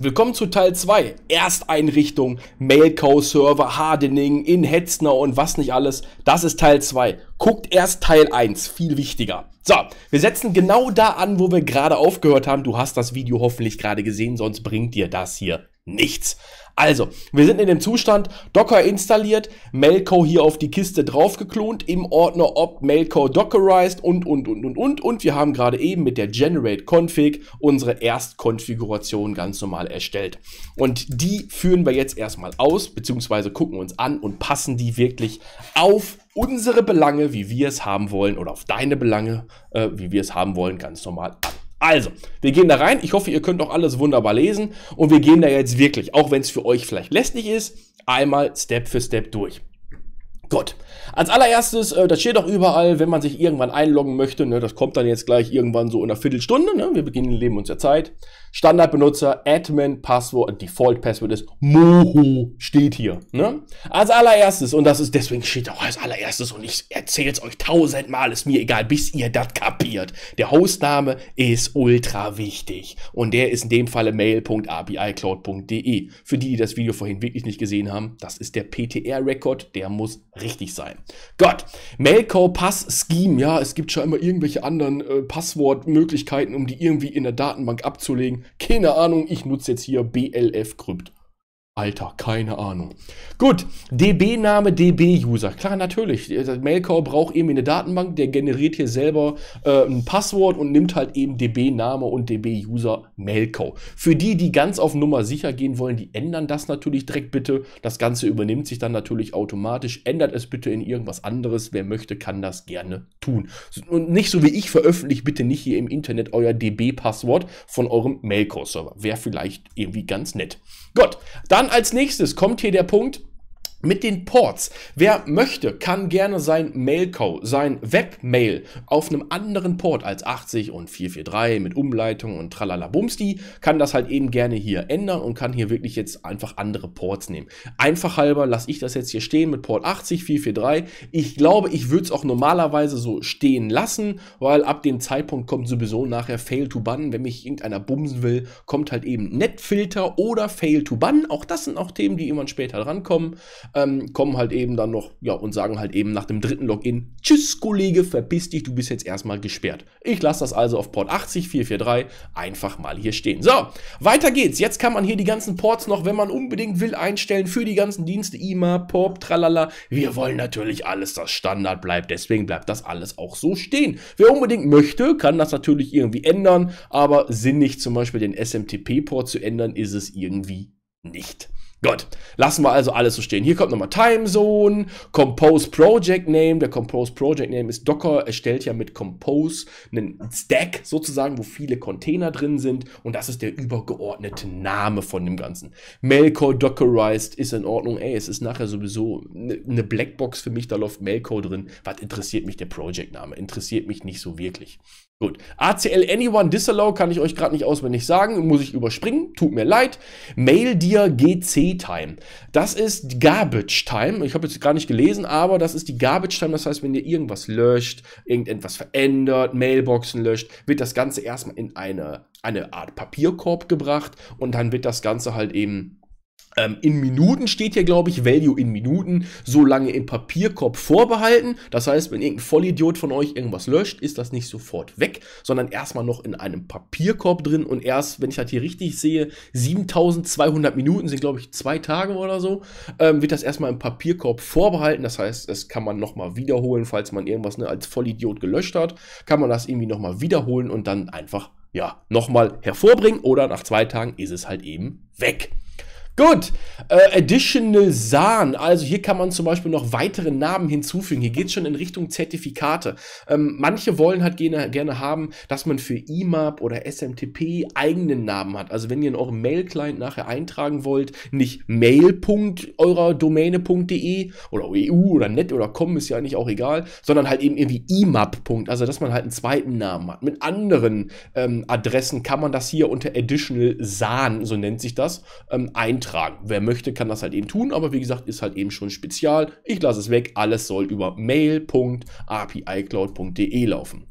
Willkommen zu Teil 2. Ersteinrichtung, Mailco-Server, Hardening, in Hetzner und was nicht alles. Das ist Teil 2. Guckt erst Teil 1, viel wichtiger. So, wir setzen genau da an, wo wir gerade aufgehört haben. Du hast das Video hoffentlich gerade gesehen, sonst bringt dir das hier nichts. Also, wir sind in dem Zustand, Docker installiert, Melco hier auf die Kiste draufgeklont, im Ordner ob Melco dockerized und, und, und, und, und. Und wir haben gerade eben mit der Generate Config unsere Erstkonfiguration ganz normal erstellt. Und die führen wir jetzt erstmal aus, beziehungsweise gucken uns an und passen die wirklich auf unsere Belange, wie wir es haben wollen, oder auf deine Belange, äh, wie wir es haben wollen, ganz normal an. Also, wir gehen da rein. Ich hoffe, ihr könnt auch alles wunderbar lesen. Und wir gehen da jetzt wirklich, auch wenn es für euch vielleicht lästig ist, einmal Step für Step durch. Gut. Als allererstes, äh, das steht doch überall, wenn man sich irgendwann einloggen möchte, ne, das kommt dann jetzt gleich irgendwann so in einer Viertelstunde, ne, wir beginnen, leben uns ja Zeit. Standardbenutzer, Admin, Passwort, Default Passwort ist Moho steht hier. Ne? Als allererstes, und das ist deswegen steht auch als allererstes und ich erzähl's euch tausendmal, ist mir egal, bis ihr das kapiert. Der Hostname ist ultra wichtig und der ist in dem Falle mail.abicloud.de. Für die, die das Video vorhin wirklich nicht gesehen haben, das ist der PTR-Record, der muss richtig sein. Gott, Melco Pass Scheme, ja, es gibt schon immer irgendwelche anderen äh, Passwortmöglichkeiten, um die irgendwie in der Datenbank abzulegen. Keine Ahnung, ich nutze jetzt hier BLF Crypt. Alter, keine Ahnung. Gut, DB-Name, DB-User. Klar, natürlich. Mailcore braucht eben eine Datenbank, der generiert hier selber äh, ein Passwort und nimmt halt eben DB-Name und DB-User Mailcore. Für die, die ganz auf Nummer sicher gehen wollen, die ändern das natürlich direkt bitte. Das Ganze übernimmt sich dann natürlich automatisch. Ändert es bitte in irgendwas anderes. Wer möchte, kann das gerne tun. Und nicht so wie ich, veröffentlicht bitte nicht hier im Internet euer DB-Passwort von eurem Mailcore-Server. Wäre vielleicht irgendwie ganz nett. Gut, dann als nächstes kommt hier der Punkt, mit den Ports. Wer möchte, kann gerne sein Mailcode, sein Webmail auf einem anderen Port als 80 und 443 mit Umleitung und tralala bumsti, kann das halt eben gerne hier ändern und kann hier wirklich jetzt einfach andere Ports nehmen. Einfach halber lasse ich das jetzt hier stehen mit Port 80, 443. Ich glaube, ich würde es auch normalerweise so stehen lassen, weil ab dem Zeitpunkt kommt sowieso nachher Fail to Bun. Wenn mich irgendeiner bumsen will, kommt halt eben Netfilter oder Fail to Bun. Auch das sind auch Themen, die irgendwann später drankommen ähm, kommen halt eben dann noch, ja, und sagen halt eben nach dem dritten Login, tschüss Kollege, verpiss dich, du bist jetzt erstmal gesperrt. Ich lasse das also auf Port 80443 einfach mal hier stehen. So, weiter geht's. Jetzt kann man hier die ganzen Ports noch, wenn man unbedingt will, einstellen für die ganzen Dienste, IMA, POP, tralala. Wir wollen natürlich alles, das Standard bleibt, deswegen bleibt das alles auch so stehen. Wer unbedingt möchte, kann das natürlich irgendwie ändern, aber sinnig zum Beispiel den SMTP-Port zu ändern, ist es irgendwie nicht. Gut, lassen wir also alles so stehen. Hier kommt nochmal Timezone, Compose Project Name. Der Compose Project Name ist Docker, erstellt ja mit Compose einen Stack sozusagen, wo viele Container drin sind und das ist der übergeordnete Name von dem Ganzen. Mailcode Dockerized ist in Ordnung. Ey, es ist nachher sowieso ne, eine Blackbox für mich, da läuft Mailcode drin. Was interessiert mich der Project Name? Interessiert mich nicht so wirklich. Gut. ACL Anyone Disallow kann ich euch gerade nicht auswendig sagen, muss ich überspringen, tut mir leid. Mail dir GC Time. Das ist Garbage Time. Ich habe jetzt gar nicht gelesen, aber das ist die Garbage Time. Das heißt, wenn ihr irgendwas löscht, irgendetwas verändert, Mailboxen löscht, wird das Ganze erstmal in eine, eine Art Papierkorb gebracht und dann wird das Ganze halt eben ähm, in Minuten steht hier, glaube ich, Value in Minuten, so lange im Papierkorb vorbehalten. Das heißt, wenn irgendein Vollidiot von euch irgendwas löscht, ist das nicht sofort weg, sondern erstmal noch in einem Papierkorb drin und erst, wenn ich das hier richtig sehe, 7200 Minuten sind, glaube ich, zwei Tage oder so, ähm, wird das erstmal im Papierkorb vorbehalten. Das heißt, es kann man nochmal wiederholen, falls man irgendwas ne, als Vollidiot gelöscht hat, kann man das irgendwie nochmal wiederholen und dann einfach ja, nochmal hervorbringen oder nach zwei Tagen ist es halt eben weg. Gut, äh, Additional Sahn. also hier kann man zum Beispiel noch weitere Namen hinzufügen. Hier geht es schon in Richtung Zertifikate. Ähm, manche wollen halt gerne, gerne haben, dass man für IMAP oder SMTP eigenen Namen hat. Also wenn ihr in eurem Mail-Client nachher eintragen wollt, nicht mail. Domäne.de oder EU oder net oder com ist ja eigentlich auch egal, sondern halt eben irgendwie IMAP. Also dass man halt einen zweiten Namen hat. Mit anderen ähm, Adressen kann man das hier unter Additional Sahn, so nennt sich das, ähm, eintragen übertragen. Wer möchte, kann das halt eben tun, aber wie gesagt, ist halt eben schon spezial. Ich lasse es weg, alles soll über mail.apicloud.de laufen.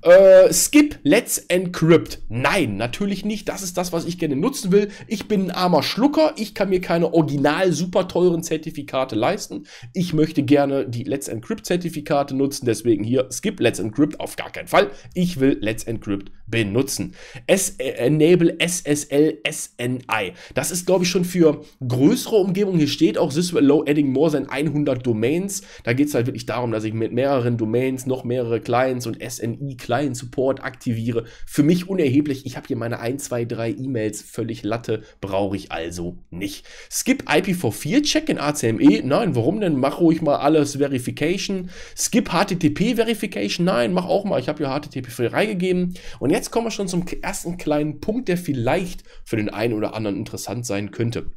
Äh, skip, let's encrypt. Nein, natürlich nicht. Das ist das, was ich gerne nutzen will. Ich bin ein armer Schlucker. Ich kann mir keine original super teuren Zertifikate leisten. Ich möchte gerne die Let's Encrypt Zertifikate nutzen. Deswegen hier skip, let's encrypt auf gar keinen Fall. Ich will Let's Encrypt benutzen. S äh, äh, Enable SSL SNI. Das ist, glaube ich, schon für größere Umgebungen. Hier steht auch Syslow adding more than 100 Domains. Da geht es halt wirklich darum, dass ich mit mehreren Domains noch mehrere Clients und SNI Client Support aktiviere. Für mich unerheblich. Ich habe hier meine 1, 2, 3 E-Mails völlig Latte. Brauche ich also nicht. Skip IPv4 Check in ACME. Nein, warum denn? Mach ruhig mal alles Verification. Skip HTTP Verification. Nein, mach auch mal. Ich habe hier HTTP frei reingegeben. Und jetzt jetzt kommen wir schon zum ersten kleinen Punkt, der vielleicht für den einen oder anderen interessant sein könnte.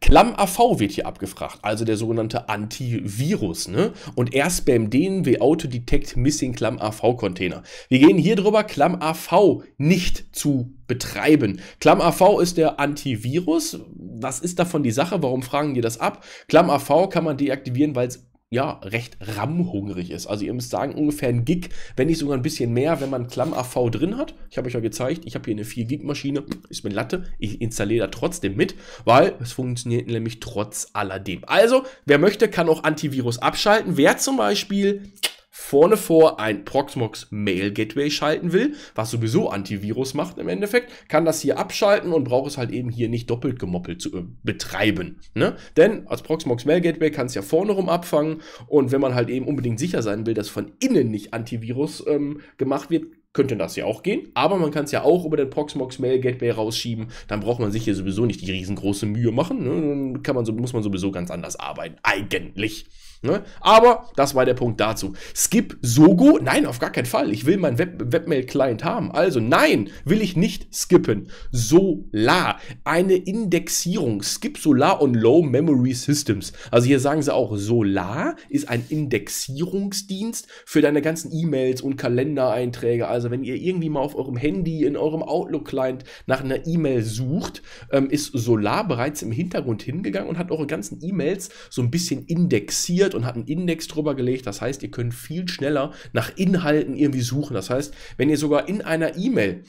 Klamm AV wird hier abgefragt, also der sogenannte Antivirus. Ne? Und er spammt den W-Auto Detect Missing Klamm AV Container. Wir gehen hier drüber, Klamm AV nicht zu betreiben. Klamm AV ist der Antivirus. Was ist davon die Sache? Warum fragen die das ab? Klamm AV kann man deaktivieren, weil es ja, recht RAM-hungrig ist. Also ihr müsst sagen, ungefähr ein Gig, wenn nicht sogar ein bisschen mehr, wenn man Klamm AV drin hat. Ich habe euch ja gezeigt, ich habe hier eine 4-Gig-Maschine, ist mit Latte. Ich installiere da trotzdem mit, weil es funktioniert nämlich trotz alledem. Also, wer möchte, kann auch Antivirus abschalten. Wer zum Beispiel vorne vor ein Proxmox Mail Gateway schalten will, was sowieso Antivirus macht im Endeffekt, kann das hier abschalten und braucht es halt eben hier nicht doppelt gemoppelt zu äh, betreiben. Ne? Denn als Proxmox Mail Gateway kann es ja vorne rum abfangen und wenn man halt eben unbedingt sicher sein will, dass von innen nicht Antivirus ähm, gemacht wird, könnte das ja auch gehen, aber man kann es ja auch über den Proxmox Mail Gateway rausschieben, dann braucht man sich hier sowieso nicht die riesengroße Mühe machen, ne? kann man so, muss man sowieso ganz anders arbeiten, eigentlich. Ne? Aber das war der Punkt dazu. Skip Sogo? Nein, auf gar keinen Fall. Ich will meinen Web Webmail-Client haben. Also nein, will ich nicht skippen. Solar, eine Indexierung. Skip Solar on Low Memory Systems. Also hier sagen sie auch, Solar ist ein Indexierungsdienst für deine ganzen E-Mails und Kalendereinträge. Also wenn ihr irgendwie mal auf eurem Handy, in eurem Outlook-Client nach einer E-Mail sucht, ähm, ist Solar bereits im Hintergrund hingegangen und hat eure ganzen E-Mails so ein bisschen indexiert sortiert und hat einen Index drüber gelegt. Das heißt, ihr könnt viel schneller nach Inhalten irgendwie suchen. Das heißt, wenn ihr sogar in einer E-Mail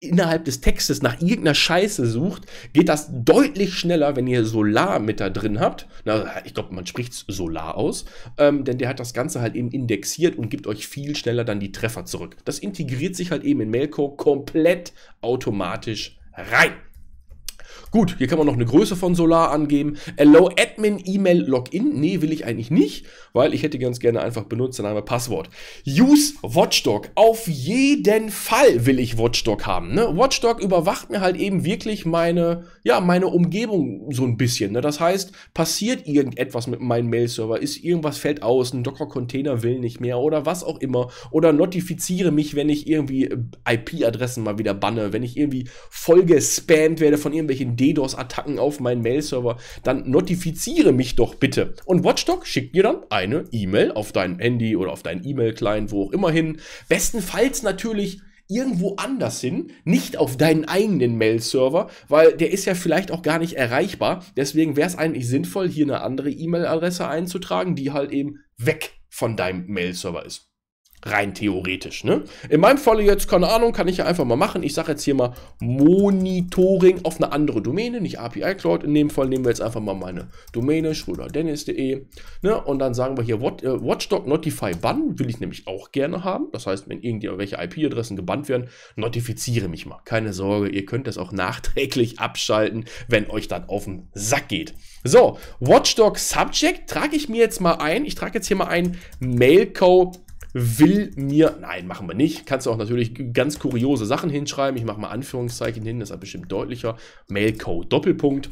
innerhalb des Textes nach irgendeiner Scheiße sucht, geht das deutlich schneller, wenn ihr Solar mit da drin habt. Na, ich glaube, man spricht Solar aus, ähm, denn der hat das Ganze halt eben indexiert und gibt euch viel schneller dann die Treffer zurück. Das integriert sich halt eben in Mailco komplett automatisch rein. Gut, hier kann man noch eine Größe von Solar angeben. Allow Admin E-Mail Login. Nee, will ich eigentlich nicht, weil ich hätte ganz gerne einfach Benutzername, Passwort. Use Watchdog. Auf jeden Fall will ich Watchdog haben. Ne? Watchdog überwacht mir halt eben wirklich meine, ja, meine Umgebung so ein bisschen. Ne? Das heißt, passiert irgendetwas mit meinem Mail-Server? Ist irgendwas fällt aus? Ein Docker-Container will nicht mehr oder was auch immer. Oder notifiziere mich, wenn ich irgendwie äh, IP-Adressen mal wieder banne, wenn ich irgendwie voll gespammt werde von irgendwelchen DDoS-Attacken auf meinen Mail-Server, dann notifiziere mich doch bitte. Und Watchdog schickt dir dann eine E-Mail auf dein Handy oder auf deinen E-Mail-Client, wo auch immer hin. Bestenfalls natürlich irgendwo anders hin, nicht auf deinen eigenen Mail-Server, weil der ist ja vielleicht auch gar nicht erreichbar. Deswegen wäre es eigentlich sinnvoll, hier eine andere E-Mail-Adresse einzutragen, die halt eben weg von deinem Mail-Server ist. Rein theoretisch, ne? In meinem Falle jetzt, keine Ahnung, kann ich ja einfach mal machen. Ich sage jetzt hier mal Monitoring auf eine andere Domäne, nicht API Cloud. In dem Fall nehmen wir jetzt einfach mal meine Domäne, schröderdennis.de, ne? Und dann sagen wir hier What, äh, Watchdog Notify Ban, will ich nämlich auch gerne haben. Das heißt, wenn irgendwelche IP-Adressen gebannt werden, notifiziere mich mal. Keine Sorge, ihr könnt das auch nachträglich abschalten, wenn euch dann auf den Sack geht. So, Watchdog Subject trage ich mir jetzt mal ein. Ich trage jetzt hier mal ein Mailcode will mir, nein, machen wir nicht, kannst du auch natürlich ganz kuriose Sachen hinschreiben, ich mache mal Anführungszeichen hin, das ist bestimmt deutlicher, Mailcode Doppelpunkt,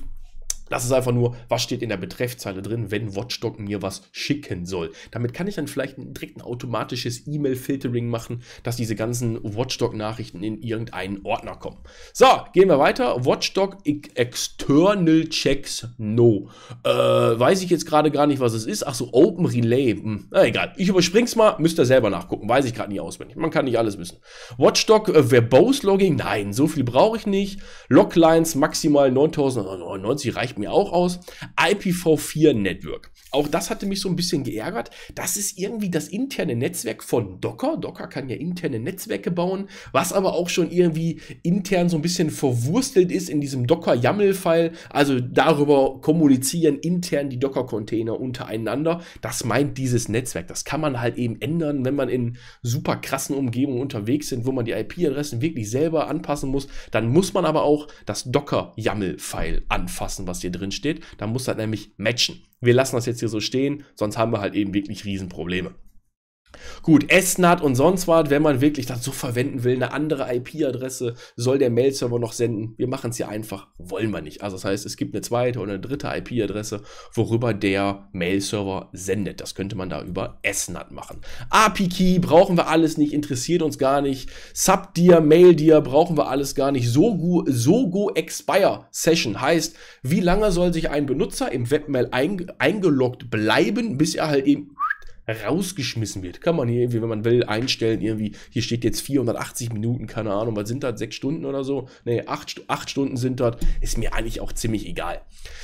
das ist einfach nur, was steht in der Betreffzeile drin, wenn Watchdog mir was schicken soll. Damit kann ich dann vielleicht direkt ein automatisches E-Mail-Filtering machen, dass diese ganzen Watchdog-Nachrichten in irgendeinen Ordner kommen. So, gehen wir weiter. Watchdog External Checks No. Äh, weiß ich jetzt gerade gar nicht, was es ist. Ach so, Open Relay. Hm, na egal. Ich überspring's mal, müsst ihr selber nachgucken. Weiß ich gerade nicht auswendig. Man kann nicht alles wissen. Watchdog äh, Verbose Logging. Nein, so viel brauche ich nicht. Loglines maximal 9099 reicht mir auch aus. IPv4 Network. Auch das hatte mich so ein bisschen geärgert. Das ist irgendwie das interne Netzwerk von Docker. Docker kann ja interne Netzwerke bauen, was aber auch schon irgendwie intern so ein bisschen verwurstelt ist in diesem Docker-YAML-File. Also darüber kommunizieren intern die Docker-Container untereinander. Das meint dieses Netzwerk. Das kann man halt eben ändern, wenn man in super krassen Umgebungen unterwegs sind, wo man die IP-Adressen wirklich selber anpassen muss. Dann muss man aber auch das Docker-YAML-File anfassen, was hier drin steht. Dann muss das nämlich matchen. Wir lassen das jetzt jetzt hier so stehen, sonst haben wir halt eben wirklich Riesenprobleme. Gut, SNAT und sonst was, wenn man wirklich das so verwenden will, eine andere IP-Adresse soll der Mail-Server noch senden. Wir machen es ja einfach, wollen wir nicht. Also das heißt, es gibt eine zweite oder eine dritte IP-Adresse, worüber der Mail-Server sendet. Das könnte man da über SNAT machen. API-Key brauchen wir alles nicht, interessiert uns gar nicht. Subdir, Mail-Dir brauchen wir alles gar nicht. Sogo, Sogo Expire Session heißt, wie lange soll sich ein Benutzer im Webmail eingeloggt bleiben, bis er halt eben rausgeschmissen wird. Kann man hier irgendwie, wenn man will, einstellen, irgendwie, hier steht jetzt 480 Minuten, keine Ahnung, was sind das, sechs Stunden oder so? Ne, acht, acht Stunden sind das, ist mir eigentlich auch ziemlich egal.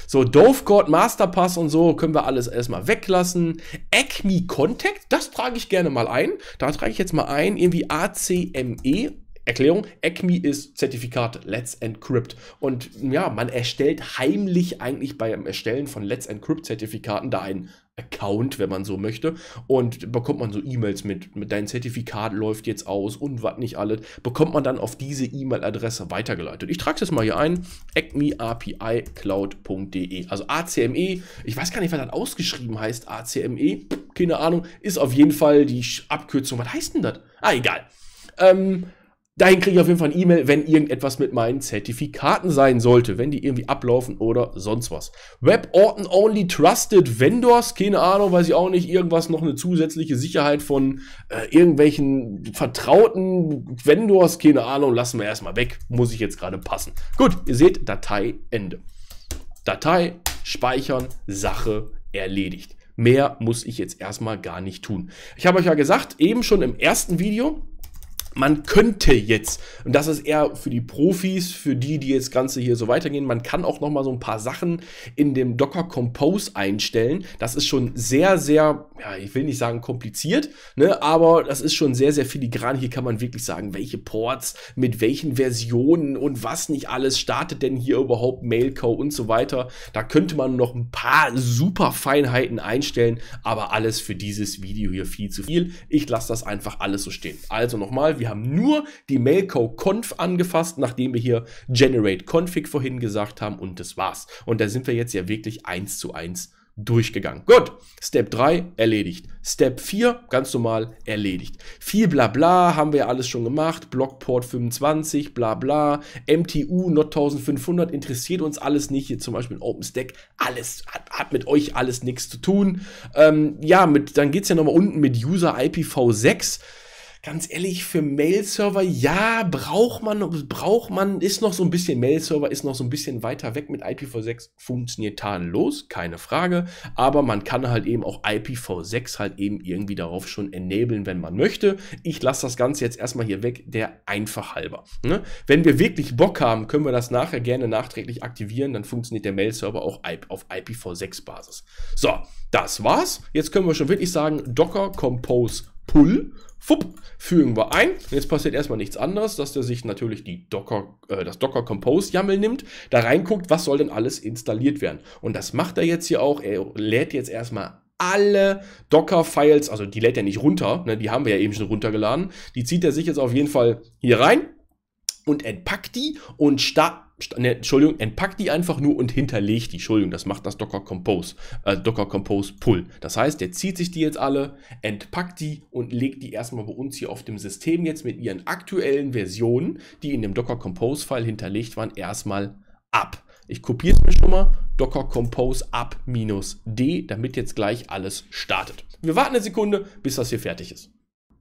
So, Dovecourt, Masterpass und so können wir alles erstmal weglassen. Acme Contact, das trage ich gerne mal ein. Da trage ich jetzt mal ein, irgendwie ACME Erklärung, ECMI ist Zertifikat, Let's Encrypt. Und ja, man erstellt heimlich eigentlich beim Erstellen von Let's Encrypt-Zertifikaten da einen Account, wenn man so möchte. Und bekommt man so E-Mails mit, mit dein Zertifikat läuft jetzt aus und was nicht alles, bekommt man dann auf diese E-Mail-Adresse weitergeleitet. Ich trage das mal hier ein, acmeapicloud.de. Also ACME, ich weiß gar nicht, was das ausgeschrieben heißt, ACME, keine Ahnung, ist auf jeden Fall die Abkürzung. Was heißt denn das? Ah, egal. Ähm, Dahin kriege ich auf jeden Fall ein E-Mail, wenn irgendetwas mit meinen Zertifikaten sein sollte, wenn die irgendwie ablaufen oder sonst was. Web Orton Only Trusted Vendors, keine Ahnung, weiß ich auch nicht, irgendwas noch eine zusätzliche Sicherheit von äh, irgendwelchen vertrauten Vendors, keine Ahnung, lassen wir erstmal weg, muss ich jetzt gerade passen. Gut, ihr seht, Datei Ende. Datei speichern, Sache erledigt. Mehr muss ich jetzt erstmal gar nicht tun. Ich habe euch ja gesagt, eben schon im ersten Video, man könnte jetzt, und das ist eher für die Profis, für die, die jetzt Ganze hier so weitergehen, man kann auch nochmal so ein paar Sachen in dem Docker Compose einstellen. Das ist schon sehr, sehr, ja, ich will nicht sagen kompliziert, ne, aber das ist schon sehr, sehr filigran. Hier kann man wirklich sagen, welche Ports, mit welchen Versionen und was nicht alles startet denn hier überhaupt Mailco und so weiter. Da könnte man noch ein paar super Feinheiten einstellen, aber alles für dieses Video hier viel zu viel. Ich lasse das einfach alles so stehen. Also nochmal, wir wir haben nur die Mailco Conf angefasst, nachdem wir hier Generate Config vorhin gesagt haben und das war's. Und da sind wir jetzt ja wirklich eins zu eins durchgegangen. Gut, Step 3 erledigt. Step 4 ganz normal erledigt. Viel Blabla haben wir alles schon gemacht. Blockport 25, Blabla, MTU, Not 1500, interessiert uns alles nicht. Hier zum Beispiel OpenStack, alles hat, hat mit euch alles nichts zu tun. Ähm, ja, mit, dann geht es ja nochmal unten mit User IPv6 ganz ehrlich, für Mail-Server, ja, braucht man, braucht man, ist noch so ein bisschen Mail-Server, ist noch so ein bisschen weiter weg mit IPv6, funktioniert tadellos, keine Frage, aber man kann halt eben auch IPv6 halt eben irgendwie darauf schon enablen, wenn man möchte. Ich lasse das Ganze jetzt erstmal hier weg, der einfach halber. Ne? Wenn wir wirklich Bock haben, können wir das nachher gerne nachträglich aktivieren, dann funktioniert der Mail-Server auch auf IPv6-Basis. So, das war's. Jetzt können wir schon wirklich sagen, Docker Compose Pull, fupp, fügen wir ein. Jetzt passiert erstmal nichts anderes, dass der sich natürlich die Docker, äh, das Docker Compose YAML nimmt, da reinguckt, was soll denn alles installiert werden. Und das macht er jetzt hier auch. Er lädt jetzt erstmal alle Docker-Files, also die lädt er nicht runter, ne, die haben wir ja eben schon runtergeladen, die zieht er sich jetzt auf jeden Fall hier rein und entpackt die und startet ne, Entschuldigung, entpackt die einfach nur und hinterlegt die. Entschuldigung, das macht das Docker Compose, äh, Docker Compose Pull. Das heißt, der zieht sich die jetzt alle, entpackt die und legt die erstmal bei uns hier auf dem System jetzt mit ihren aktuellen Versionen, die in dem Docker Compose File hinterlegt waren, erstmal ab. Ich kopiere es mir schon mal, docker compose up d, damit jetzt gleich alles startet. Wir warten eine Sekunde, bis das hier fertig ist.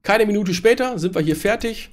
Keine Minute später sind wir hier fertig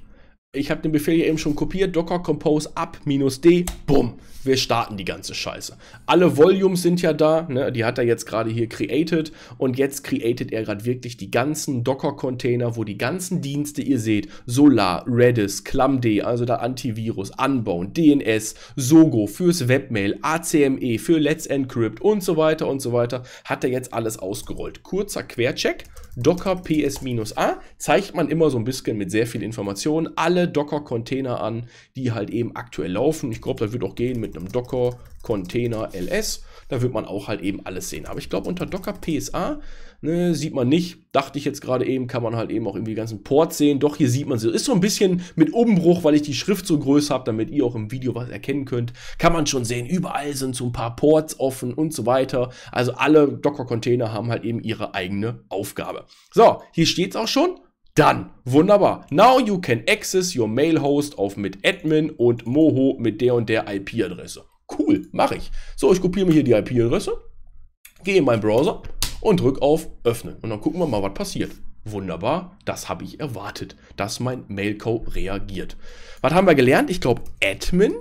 ich habe den Befehl hier eben schon kopiert, docker compose up minus d, bumm, wir starten die ganze Scheiße. Alle Volumes sind ja da, ne? die hat er jetzt gerade hier created und jetzt created er gerade wirklich die ganzen Docker-Container, wo die ganzen Dienste, ihr seht, Solar, Redis, ClamD, also da Antivirus, Unbound, DNS, Sogo fürs Webmail, ACME für Let's Encrypt und so weiter und so weiter, hat er jetzt alles ausgerollt. Kurzer Quercheck, docker ps-a zeigt man immer so ein bisschen mit sehr viel Informationen. alle alle Docker-Container an, die halt eben aktuell laufen. Ich glaube, das wird auch gehen mit einem Docker-Container LS. Da wird man auch halt eben alles sehen. Aber ich glaube, unter Docker PSA ne, sieht man nicht. Dachte ich jetzt gerade eben, kann man halt eben auch irgendwie die ganzen Ports sehen. Doch, hier sieht man sie. Ist so ein bisschen mit Umbruch, weil ich die Schrift so groß habe, damit ihr auch im Video was erkennen könnt. Kann man schon sehen, überall sind so ein paar Ports offen und so weiter. Also alle Docker-Container haben halt eben ihre eigene Aufgabe. So, hier steht es auch schon. Dann, wunderbar. Now you can access your Mail Host auf mit Admin und Moho mit der und der IP-Adresse. Cool, mache ich. So, ich kopiere mir hier die IP-Adresse, gehe in meinen Browser und drücke auf Öffnen. Und dann gucken wir mal, was passiert. Wunderbar, das habe ich erwartet, dass mein Mailco reagiert. Was haben wir gelernt? Ich glaube, Admin,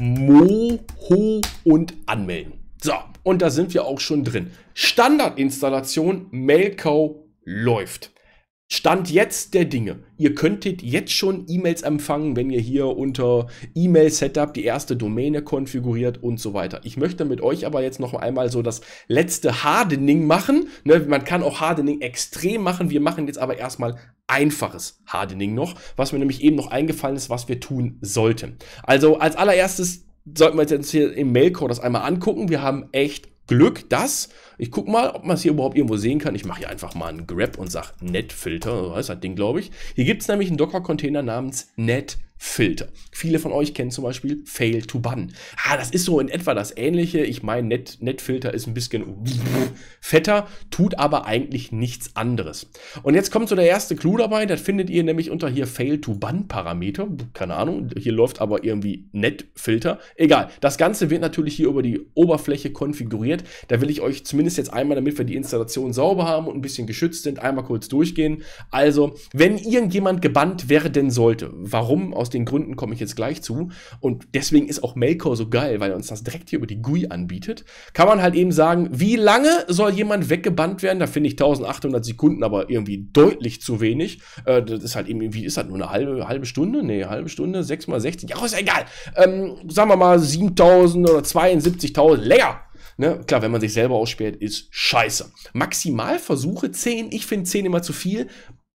Moho und Anmelden. So, und da sind wir auch schon drin. Standardinstallation, Mailco läuft. Stand jetzt der Dinge. Ihr könntet jetzt schon E-Mails empfangen, wenn ihr hier unter E-Mail-Setup die erste Domäne konfiguriert und so weiter. Ich möchte mit euch aber jetzt noch einmal so das letzte Hardening machen. Ne, man kann auch Hardening extrem machen. Wir machen jetzt aber erstmal einfaches Hardening noch, was mir nämlich eben noch eingefallen ist, was wir tun sollten. Also als allererstes sollten wir uns jetzt hier im Mailcode das einmal angucken. Wir haben echt Glück, dass ich guck mal, ob man es hier überhaupt irgendwo sehen kann. Ich mache hier einfach mal einen Grab und sage NetFilter, so heißt das Ding, glaube ich. Hier gibt es nämlich einen Docker-Container namens NetFilter. Filter. Viele von euch kennen zum Beispiel Fail to Ban. Ah, das ist so in etwa das Ähnliche. Ich meine, Net, Netfilter ist ein bisschen fetter, tut aber eigentlich nichts anderes. Und jetzt kommt so der erste Clou dabei. Das findet ihr nämlich unter hier Fail to Ban Parameter. Keine Ahnung. Hier läuft aber irgendwie Netfilter. Egal. Das Ganze wird natürlich hier über die Oberfläche konfiguriert. Da will ich euch zumindest jetzt einmal, damit wir die Installation sauber haben und ein bisschen geschützt sind, einmal kurz durchgehen. Also, wenn irgendjemand gebannt werden sollte, warum aus aus den Gründen komme ich jetzt gleich zu. Und deswegen ist auch Melkor so geil, weil er uns das direkt hier über die GUI anbietet. Kann man halt eben sagen, wie lange soll jemand weggebannt werden? Da finde ich 1800 Sekunden aber irgendwie deutlich zu wenig. Äh, das ist halt eben, wie ist das nur eine halbe, halbe Stunde? Nee, halbe Stunde, 6 mal 60. Ja, ist ja egal. Ähm, sagen wir mal 7000 oder 72.000. Länger. Ne? Klar, wenn man sich selber aussperrt, ist scheiße. Maximalversuche 10. Ich finde 10 immer zu viel.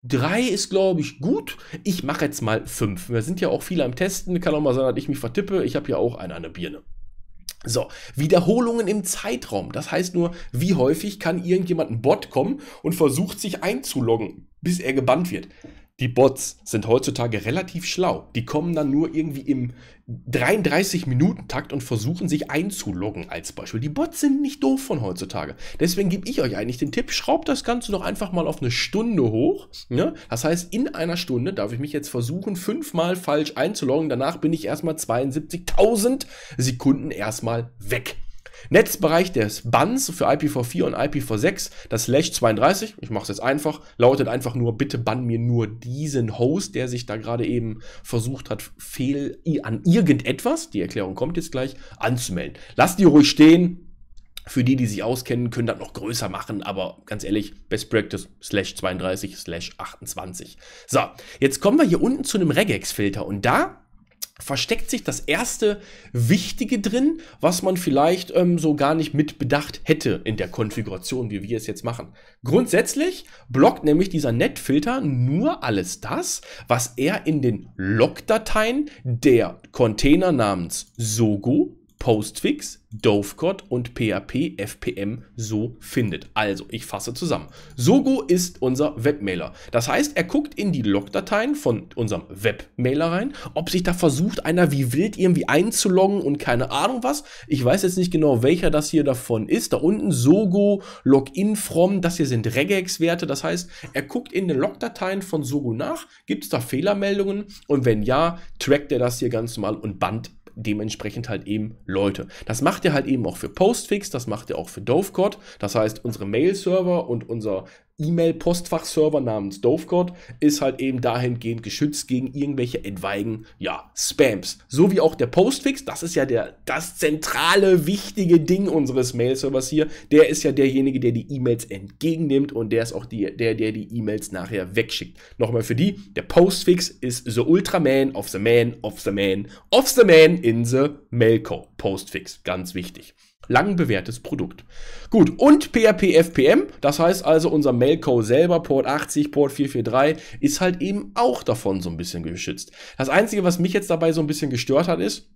Drei ist, glaube ich, gut. Ich mache jetzt mal fünf. Wir sind ja auch viele am Testen. Kann auch mal sein, dass ich mich vertippe. Ich habe ja auch eine an der Birne. So, Wiederholungen im Zeitraum. Das heißt nur, wie häufig kann irgendjemand ein Bot kommen und versucht sich einzuloggen, bis er gebannt wird die Bots sind heutzutage relativ schlau. Die kommen dann nur irgendwie im 33-Minuten-Takt und versuchen sich einzuloggen als Beispiel. Die Bots sind nicht doof von heutzutage. Deswegen gebe ich euch eigentlich den Tipp, schraubt das Ganze doch einfach mal auf eine Stunde hoch. Ne? Das heißt, in einer Stunde darf ich mich jetzt versuchen, fünfmal falsch einzuloggen. Danach bin ich erstmal 72.000 Sekunden erstmal weg. Netzbereich des Bans für IPv4 und IPv6, das Slash 32, ich mache es jetzt einfach, lautet einfach nur, bitte bann mir nur diesen Host, der sich da gerade eben versucht hat, fehl an irgendetwas, die Erklärung kommt jetzt gleich, anzumelden. Lasst die ruhig stehen. Für die, die sich auskennen, können das noch größer machen, aber ganz ehrlich, Best Practice slash 32 slash 28. So, jetzt kommen wir hier unten zu einem Regex-Filter und da versteckt sich das erste Wichtige drin, was man vielleicht ähm, so gar nicht mitbedacht hätte in der Konfiguration, wie wir es jetzt machen. Grundsätzlich blockt nämlich dieser Netfilter nur alles das, was er in den Log-Dateien der Container namens Sogo Postfix, Dovecot und PHP FPM so findet. Also, ich fasse zusammen. Sogo ist unser Webmailer. Das heißt, er guckt in die Logdateien von unserem Webmailer rein, ob sich da versucht, einer wie wild irgendwie einzuloggen und keine Ahnung was. Ich weiß jetzt nicht genau, welcher das hier davon ist. Da unten Sogo, Login from, das hier sind Regex-Werte. Das heißt, er guckt in den Logdateien von Sogo nach, gibt es da Fehlermeldungen und wenn ja, trackt er das hier ganz normal und bannt dementsprechend halt eben Leute. Das macht ihr halt eben auch für Postfix, das macht ihr auch für Dovecot. Das heißt, unsere Mail-Server und unser E-Mail-Postfachserver namens Dovecode ist halt eben dahingehend geschützt gegen irgendwelche etwaigen, ja, Spams. So wie auch der Postfix, das ist ja der, das zentrale, wichtige Ding unseres Mail-Servers hier. Der ist ja derjenige, der die E-Mails entgegennimmt und der ist auch die, der, der die E-Mails nachher wegschickt. Nochmal für die, der Postfix ist the Ultraman of the Man of the Man of the Man in the Mailco. Postfix, ganz wichtig lang bewährtes Produkt. Gut, und PHP FPM, das heißt also unser Mailcode selber, Port 80, Port 443, ist halt eben auch davon so ein bisschen geschützt. Das Einzige, was mich jetzt dabei so ein bisschen gestört hat, ist,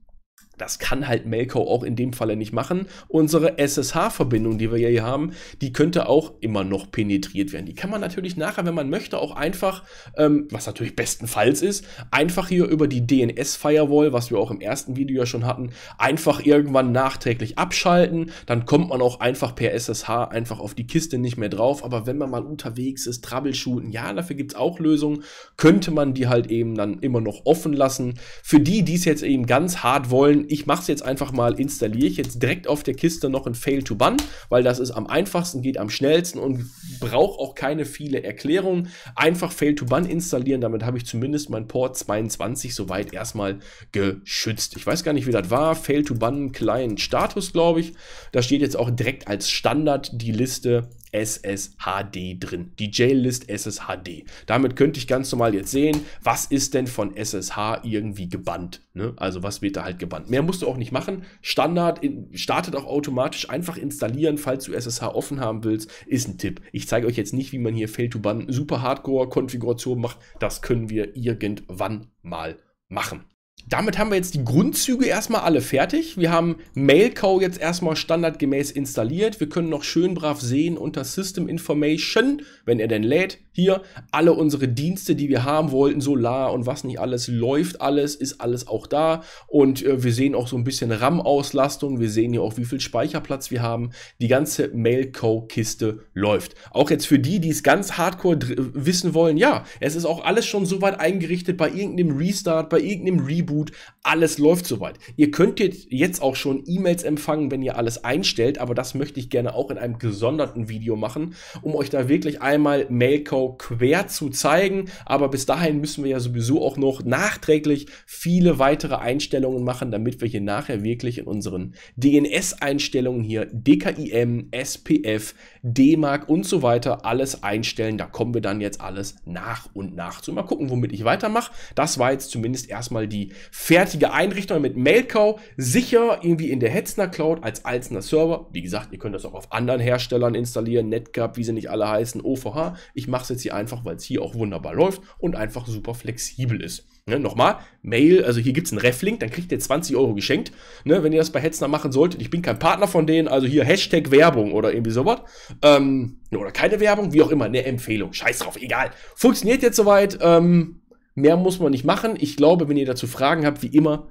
das kann halt Melco auch in dem Falle nicht machen. Unsere SSH-Verbindung, die wir hier haben, die könnte auch immer noch penetriert werden. Die kann man natürlich nachher, wenn man möchte, auch einfach, ähm, was natürlich bestenfalls ist, einfach hier über die DNS-Firewall, was wir auch im ersten Video ja schon hatten, einfach irgendwann nachträglich abschalten. Dann kommt man auch einfach per SSH einfach auf die Kiste nicht mehr drauf. Aber wenn man mal unterwegs ist, troubleshooten, ja, dafür gibt es auch Lösungen, könnte man die halt eben dann immer noch offen lassen. Für die, die es jetzt eben ganz hart wollen, ich mache es jetzt einfach mal, installiere ich jetzt direkt auf der Kiste noch ein Fail to Bun, weil das ist am einfachsten, geht am schnellsten und braucht auch keine viele Erklärungen. Einfach Fail to Bun installieren, damit habe ich zumindest mein Port 22 soweit erstmal geschützt. Ich weiß gar nicht, wie das war. Fail to Bun Client Status, glaube ich. Da steht jetzt auch direkt als Standard die Liste SSHD drin. Die Jail-List SSHD. Damit könnte ich ganz normal jetzt sehen, was ist denn von SSH irgendwie gebannt. Ne? Also was wird da halt gebannt. Mehr musst du auch nicht machen. Standard in, startet auch automatisch. Einfach installieren, falls du SSH offen haben willst, ist ein Tipp. Ich zeige euch jetzt nicht, wie man hier Fail-to-Bann super Hardcore-Konfiguration macht. Das können wir irgendwann mal machen damit haben wir jetzt die Grundzüge erstmal alle fertig. Wir haben Mailcow jetzt erstmal standardgemäß installiert. Wir können noch schön brav sehen unter System Information, wenn er denn lädt, hier alle unsere Dienste, die wir haben wollten, Solar und was nicht alles, läuft alles, ist alles auch da. Und äh, wir sehen auch so ein bisschen RAM-Auslastung. Wir sehen hier auch, wie viel Speicherplatz wir haben. Die ganze Mailcow-Kiste läuft. Auch jetzt für die, die es ganz hardcore wissen wollen, ja, es ist auch alles schon soweit eingerichtet bei irgendeinem Restart, bei irgendeinem Reboot Reboot, alles läuft soweit. Ihr könnt jetzt auch schon E-Mails empfangen, wenn ihr alles einstellt, aber das möchte ich gerne auch in einem gesonderten Video machen, um euch da wirklich einmal Mailco quer zu zeigen. Aber bis dahin müssen wir ja sowieso auch noch nachträglich viele weitere Einstellungen machen, damit wir hier nachher wirklich in unseren DNS-Einstellungen hier DKIM, SPF, DMARC und so weiter alles einstellen. Da kommen wir dann jetzt alles nach und nach zu. Mal gucken, womit ich weitermache. Das war jetzt zumindest erstmal die fertige Einrichtung mit Mailcow, sicher irgendwie in der Hetzner Cloud als einzelner Server. Wie gesagt, ihr könnt das auch auf anderen Herstellern installieren, NetGap, wie sie nicht alle heißen, OVH. Ich mache es jetzt hier einfach, weil es hier auch wunderbar läuft und einfach super flexibel ist. Ne, nochmal, Mail, also hier gibt es einen Reflink, dann kriegt ihr 20 Euro geschenkt, ne, wenn ihr das bei Hetzner machen solltet. Ich bin kein Partner von denen, also hier Hashtag Werbung oder irgendwie sowas. Ähm, oder keine Werbung, wie auch immer, eine Empfehlung, scheiß drauf, egal. Funktioniert jetzt soweit, ähm, Mehr muss man nicht machen. Ich glaube, wenn ihr dazu Fragen habt, wie immer,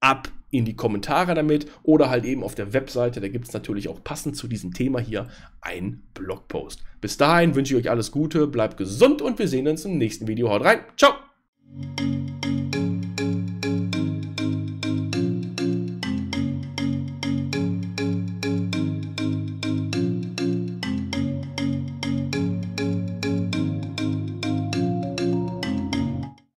ab in die Kommentare damit oder halt eben auf der Webseite. Da gibt es natürlich auch passend zu diesem Thema hier einen Blogpost. Bis dahin wünsche ich euch alles Gute, bleibt gesund und wir sehen uns im nächsten Video. Haut rein. Ciao.